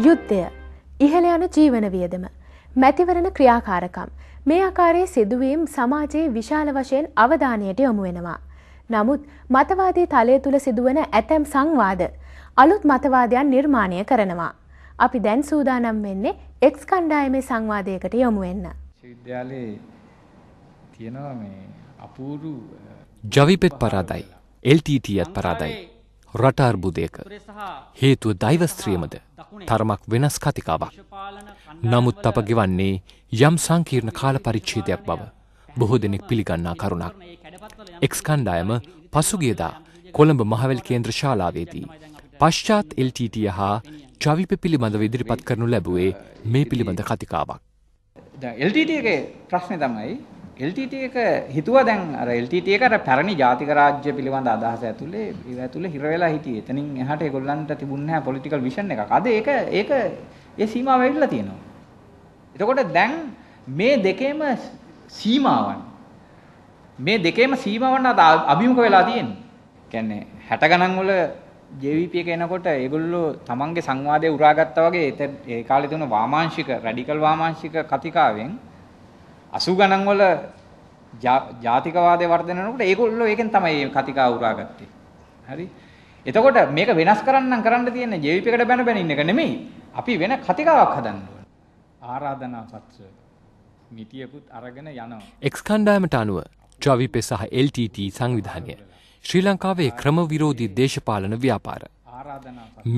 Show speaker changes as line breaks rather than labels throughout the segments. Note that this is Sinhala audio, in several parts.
යුද්ධය ඉහළ යන ජීවන වියදම මැතිවරණ ක්‍රියාකාරකම් මේ ආකාරයේ සිදුවීම් සමාජයේ විශාල වශයෙන් අවධානයට යොමු වෙනවා. නමුත් මතවාදී තලය තුළ සිදුවන ඇතැම් සංවාද අලුත් මතවාදයන් නිර්මාණය කරනවා. අපි දැන් සූදානම් වෙන්නේ එක්ස් කණ්ඩායමේ සංවාදයකට යොමු වෙන්න.
විශ්වවිද්‍යාලයේ
තියෙනවා මේ අපූරු
ජවිපෙත් පරාදයි. LTTත් පරාදයි. රට අර්බුදයක හේතුව දෛවස්ත්‍රියමද තරමක් වෙනස් කතිකාවක්. නමුත් අප ගෙවන්නේ යම් සංකීර්ණ කාල පරිච්ඡේදයක් බව බොහෝ දෙනෙක් පිළිගන්නා කරුණක්. එක්ස් කණ්ඩායම පසුගියදා කොළඹ මහවැල් කේන්ද්‍ර ශාලාවේදී පශ්චාත් එල්ටීටිය හා ජවිප පිළිබඳව ඉදිරිපත් කරනු ලැබුවේ මේ පිළිබඳ කතිකාවක්.
එල්ටටගේ ප්‍රශ්නය තමයි LTT එක හිතුවා දැන් අර LTT එක අර පැරණි ජාතික රාජ්‍ය පිළිබඳ අදහස ඇතුලේ ඒව ඇතුලේ හිර වෙලා හිටියේ. එතනින් එහාට ඒගොල්ලන්ට තිබුණ නැහැ පොලිටිකල් විෂන් එකක්. අද ඒක ඒක ඒ සීමාව ඇවිල්ලා තියෙනවා. එතකොට දැන් මේ දෙකේම සීමාවන් මේ දෙකේම සීමාවන් අද අභිමුඛ වෙලා තියෙන්නේ. කියන්නේ 60 ගණන් වල JVP එක එනකොට ඒගොල්ලෝ තමන්ගේ සංවාදය උරාගත්තා වගේ ඒ කාලේ තියෙන වාමාංශික රැඩිකල් වාමාංශික කතිකාවෙන් 80 ගණන් වල ජාතිකවාදය වර්ධනය වෙනකොට ඒගොල්ලෝ ඒකෙන් තමයි මේ කතිකා උරාගත්තේ. හරි? එතකොට මේක වෙනස් කරන්නම් කරන්න තියෙන්නේ ජීවිත එකට බැන බැන ඉන්න එක නෙමෙයි. අපි වෙන කතිකාවක් හදන්න ඕන. ආරාධනා පත්‍ර මිටියකුත් අරගෙන යනවා.
එක්ස් කණ්ඩායමට අනුව ද්‍රවිප සහ LTT සංවිධානය ශ්‍රී ලංකාවේ ක්‍රමවිරෝධී දේශපාලන ව්‍යාපාර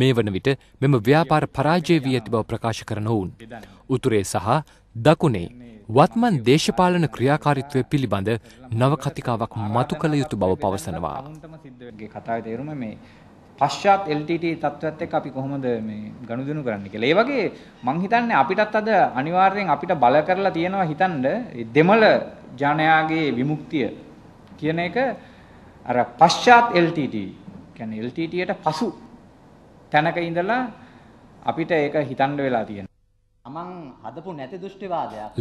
මේ වන විට මෙම ව්‍යාපාර පරාජය වී ඇති බව ප්‍රකාශ කරන ඔවුන්. උතුරේ සහ දකුණේ වත්මන් දේශපාලන ක්‍රියාකාරිත්වය පිළිබඳ නවකතිකාවක් මතු කළ යුතු බව පවසනවා.
කතා තේරුම මේ පශ්චාත් LTT තත්ත්වත් එක්ක අපි කොහොමද මේ ගනුදෙනු කරන්න කියලා. ඒ වගේ මං හිතන්නේ අපිටත් අද අනිවාර්යෙන් අපිට බල කරලා තියෙනවා හිතන්න දෙමළ ජනයාගේ විමුක්තිය කියන එක අර පශ්චාත් LTT කියන්නේ LTTට පසු තැනක ඉඳලා අපිට ඒක හිතන්න වෙලා තියෙන.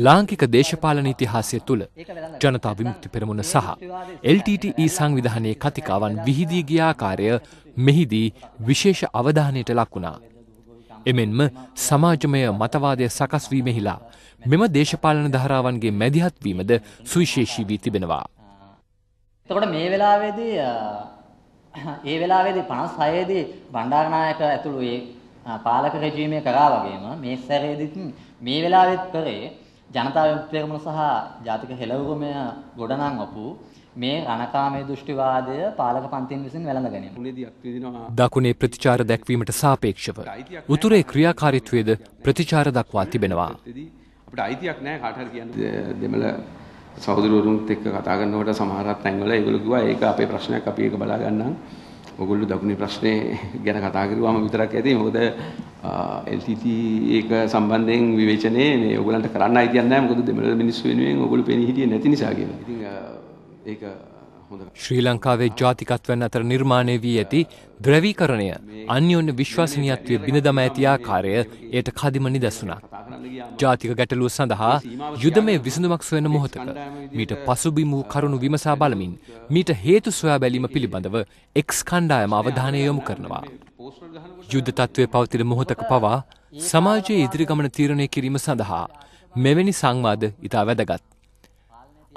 ලාංකික දේශපාලන ඉතිහාසය තුළ ජනතා විමුක්ති පෙරමුණ සහ LTTE සංවිධානයේ කතිකාවන් විහිදී ගියාකාරය මෙහිදී විශේෂ අවධානයට ලක් වුණා. එමෙන්ම සමාජමය මතවාදය සකස්වීමෙහිලා මෙම දේශපාලන ධරාවන්ගේ මැදිහත්වීමද සුවිශේෂී වී තිබෙනවා.
එතකොට මේ වෙලාවේදී ඒ වෙලාවේදී 56 දී බණ්ඩාරනායක ඇතුළු ඒ පාලක රෙජීමේ කරා වගේම මේ සැරේදීත් මේ වෙලාවෙත් කරේ ජනතා විමුක්ති සහ ජාතික හෙළවුමය ගොඩනම් වපු මේ රණකාමේ දෘෂ්ටිවාදය පාලක පන්තින් විසින් වැළඳ ගැනීම.
දකුණේ ප්‍රතිචාර දැක්වීමට සාපේක්ෂව උතුරේ ක්‍රියාකාරීත්වයේද ප්‍රතිචාර දක්වා තිබෙනවා.
අපිට අයිතියක් නැහැ කාට හරි කියන්න
දෙමළ සහෝදරවරුන්ත් එක්ක කතා කරනකොට සමහරක් තැන්වල ඒගොල්ලෝ කිව්වා ඒක අපේ ප්‍රශ්නයක් අපි ඒක බලා ගන්නම්. ඔගොල්ලෝ දකුණේ ප්‍රශ්නේ ගැන කතා කරුවාම විතරක් ඇති. මොකද LTT ඒක සම්බන්ධයෙන් විවේචනයේ මේ ඔයගලන්ට කරන්න අයිතියක් නැහැ. මොකද දෙමළ මිනිස්සු වෙනුවෙන් ඔයගොල්ලෝ පෙනී හිටියේ නැති නිසා කියලා.
ඉතින් ඒක
ශ්‍රී ලංකාවේ ජාතිකත්වන් අතර නිර්මාණය වී ඇති ද්‍රැවීකරණය අන්‍යෝන්‍ය විශ්වාසනීයත්වය බිඳදම ඇති ආකාරය එයට කදිම නිදසුනක්. ජාතික ගැටලුව සඳහා යුදමය විසඳුමක් සොයන මොහොතක මීට පසුබිම් වූ කරුණු විමසා බලමින් මීට හේතු සොයා බැලීම පිළිබඳව එක්ස් කණ්ඩායම අවධානය යොමු කරනවා. යුද්ධ තත්ත්වය පවතින මොහොතක පවා සමාජයේ ඉදිරිගමන තීරණය කිරීම සඳහා මෙවැනි සංවාද ඉතා වැදගත්.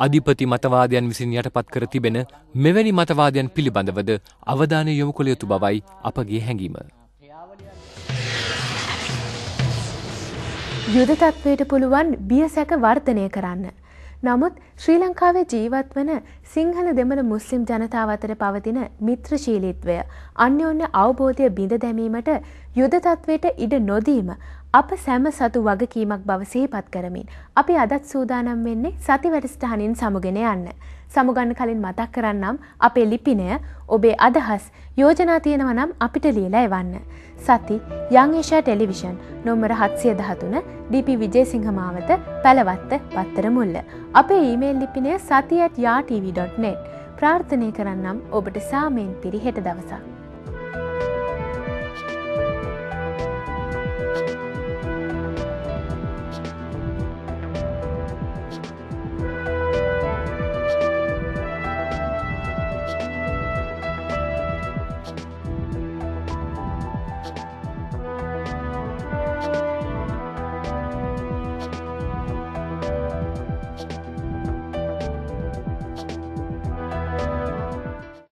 අධිපති මතවාදයන් විසින් යටපත් කර තිබෙන මෙවැනි මතවාදයන් පිළිබඳවද අවධානය යොමු කළ යුතු බවයි අපගේ හැඟීම.
යුදතත්වයට පුළුවන් බියසැක වර්ධනය කරන්න. නමුත් ශ්‍රී ලංකාවේ ජීවත් වන සිංහල දෙමළ මුස්ලිම් ජනතාව අතර පවතින මිත්‍රශීලීත්වය අන්‍යෝන්‍ය අවබෝධය බිඳ දැමීමට යුදතත්වයට ඉඩ නොදීම අප සැම සතු වගකීමක් බව සිහිපත් කරමින් අපි අදත් සූදානම් වෙන්නේ සති වැඩස්ටහනින් සමුගෙන යන්න. සමුගන්න කලින් මතක් කරන්නම් අපේ ලිපිනය ඔබේ අදහස් යෝජනා තියෙනව නම් අපිට ලියලා එවන්න. සති යංඒෂා ටෙලිවිෂන් නොම්මර හත්සිය දහතුන ඩිපි විජේසිංහ මාවත පැළවත්ත පත්තර මුල්ල. අපේ ඊමේල් ලිපිනය සතිඇත් යාටව.net ප්‍රාර්ථනය කරන්නම් ඔබට සාමයෙන් පිරිහෙට දවසක්.